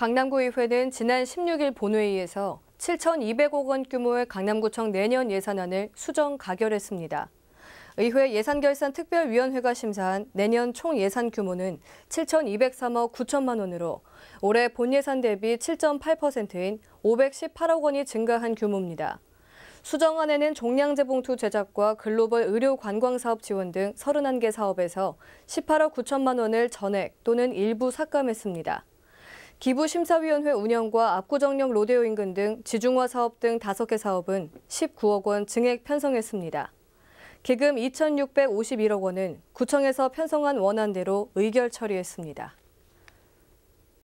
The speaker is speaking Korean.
강남구의회는 지난 16일 본회의에서 7,200억 원 규모의 강남구청 내년 예산안을 수정 가결했습니다. 의회 예산결산특별위원회가 심사한 내년 총 예산 규모는 7,203억 9천만 원으로 올해 본예산 대비 7.8%인 518억 원이 증가한 규모입니다. 수정안에는 종량제 봉투 제작과 글로벌 의료 관광 사업 지원 등 31개 사업에서 18억 9천만 원을 전액 또는 일부 삭감했습니다. 기부심사위원회 운영과 압구정역 로데오 인근 등 지중화 사업 등 5개 사업은 19억 원 증액 편성했습니다. 기금 2,651억 원은 구청에서 편성한 원안대로 의결 처리했습니다.